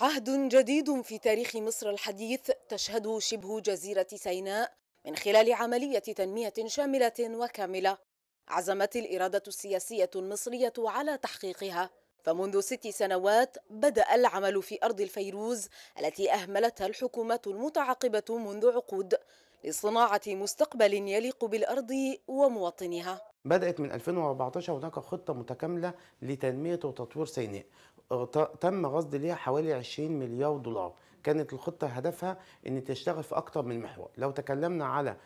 عهد جديد في تاريخ مصر الحديث تشهده شبه جزيرة سيناء من خلال عملية تنمية شاملة وكاملة عزمت الإرادة السياسية المصرية على تحقيقها فمنذ ست سنوات بدأ العمل في أرض الفيروز التي أهملتها الحكومات المتعاقبة منذ عقود لصناعة مستقبل يليق بالأرض ومواطنها بدأت من 2014 هناك خطة متكاملة لتنمية وتطوير سيناء أه، تم غصد ليها حوالي 20 مليار دولار كانت الخطة هدفها أن تشتغل في أكتر من محور لو تكلمنا على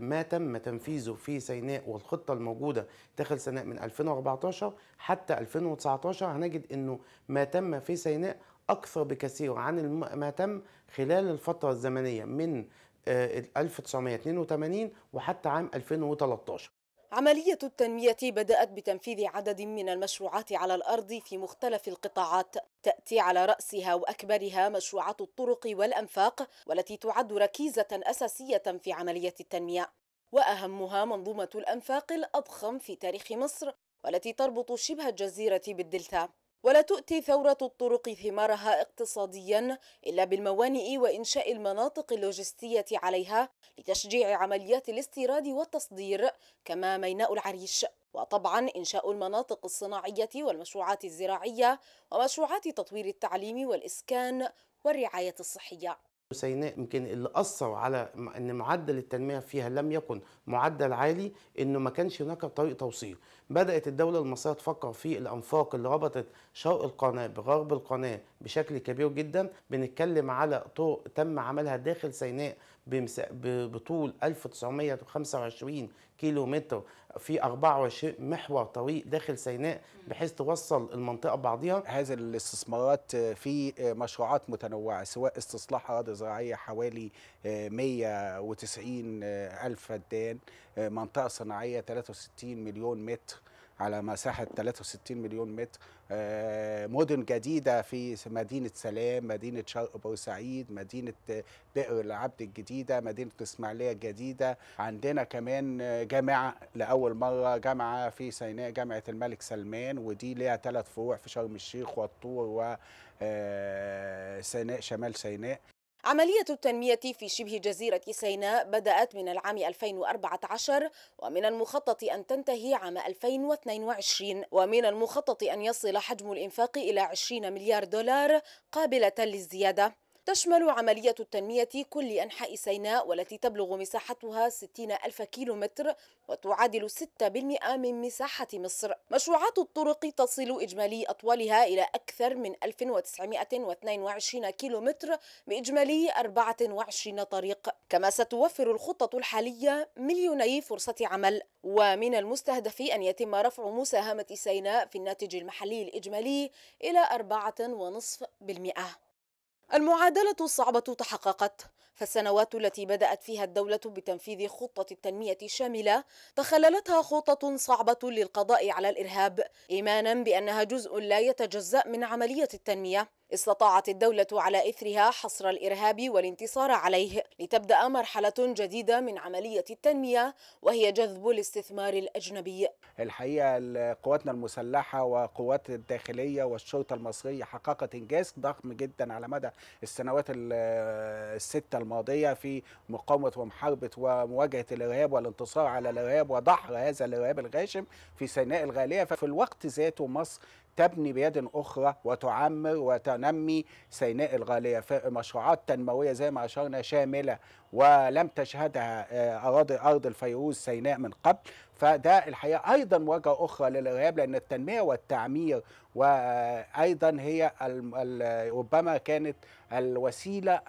ما تم تنفيذه في سيناء والخطة الموجودة داخل سيناء من 2014 حتى 2019 هنجد أنه ما تم في سيناء أكثر بكثير عن ما تم خلال الفترة الزمنية من 1982 أه، وحتى عام 2013 عملية التنمية بدأت بتنفيذ عدد من المشروعات على الأرض في مختلف القطاعات تأتي على رأسها وأكبرها مشروعات الطرق والأنفاق والتي تعد ركيزة أساسية في عملية التنمية وأهمها منظومة الأنفاق الأضخم في تاريخ مصر والتي تربط شبه الجزيرة بالدلتا ولا تؤتي ثورة الطرق ثمارها اقتصاديا إلا بالموانئ وإنشاء المناطق اللوجستية عليها لتشجيع عمليات الاستيراد والتصدير كما ميناء العريش وطبعا إنشاء المناطق الصناعية والمشروعات الزراعية ومشروعات تطوير التعليم والإسكان والرعاية الصحية سيناء يمكن اللي اثر على ان معدل التنميه فيها لم يكن معدل عالي انه ما كانش هناك طريق توصيل بدات الدوله المصريه تفكر في الانفاق اللي ربطت شرق القناه بغرب القناه بشكل كبير جدا بنتكلم على طرق تم عملها داخل سيناء بطول 1925 كيلو متر في 24 محور طريق داخل سيناء بحيث توصل المنطقه بعضيها هذه الاستثمارات في مشروعات متنوعه سواء استصلاح اراضي زراعيه حوالي 190 آه، آه، الف فدان، آه، منطقه صناعيه 63 مليون متر. على مساحه 63 مليون متر آه، مدن جديده في مدينه سلام مدينه شرق بورسعيد مدينه بئر العبد الجديده مدينه اسماعيليه الجديده عندنا كمان جامعه لاول مره جامعه في سيناء جامعه الملك سلمان ودي ليها ثلاث فروع في شرم الشيخ والطور و آه، سيناء شمال سيناء عملية التنمية في شبه جزيرة سيناء بدأت من العام 2014 ومن المخطط أن تنتهي عام 2022 ومن المخطط أن يصل حجم الإنفاق إلى 20 مليار دولار قابلة للزيادة تشمل عملية التنمية كل أنحاء سيناء والتي تبلغ مساحتها 60 ألف كيلومتر وتعادل 6% من مساحة مصر مشروعات الطرق تصل إجمالي أطوالها إلى أكثر من 1922 كيلومتر بإجمالي 24 طريق كما ستوفر الخطة الحالية مليوني فرصة عمل ومن المستهدف أن يتم رفع مساهمة سيناء في الناتج المحلي الإجمالي إلى 4.5% المعادلة الصعبة تحققت فالسنوات التي بدأت فيها الدولة بتنفيذ خطة التنمية الشاملة تخللتها خطة صعبة للقضاء على الإرهاب إيمانا بأنها جزء لا يتجزأ من عملية التنمية استطاعت الدولة على إثرها حصر الإرهاب والانتصار عليه لتبدأ مرحلة جديدة من عملية التنمية وهي جذب الاستثمار الأجنبي الحقيقة قواتنا المسلحة وقوات الداخلية والشرطة المصرية حققت إنجاز ضخم جدا على مدى السنوات الستة الماضية في مقاومة ومحاربة ومواجهة الإرهاب والانتصار على الإرهاب وضحر هذا الإرهاب الغاشم في سيناء الغالية ففي الوقت ذاته مصر تبني بيد أخرى وتعمر وتنمي سيناء الغالية مشروعات تنموية زي ما أشرنا شاملة ولم تشهدها آه، أراضي أرض الفيروز سيناء من قبل فده الحقيقة أيضا وجهة أخرى للإرهاب لأن التنمية والتعمير وأيضا هي ربما كانت الوسيلة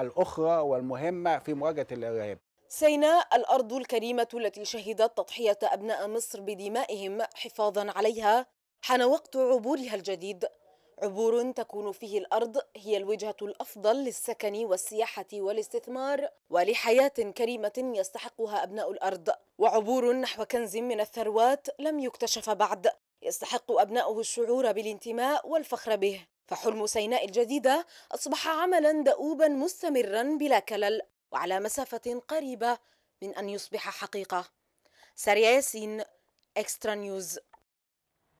الأخرى والمهمة في مواجهة الإرهاب سيناء الأرض الكريمة التي شهدت تضحية أبناء مصر بدمائهم حفاظا عليها حان وقت عبورها الجديد عبور تكون فيه الأرض هي الوجهة الأفضل للسكن والسياحة والاستثمار ولحياة كريمة يستحقها أبناء الأرض وعبور نحو كنز من الثروات لم يكتشف بعد يستحق أبناؤه الشعور بالانتماء والفخر به فحلم سيناء الجديدة أصبح عملا دؤوبا مستمرا بلا كلل وعلى مسافة قريبة من أن يصبح حقيقة ساريا ياسين إكسترا نيوز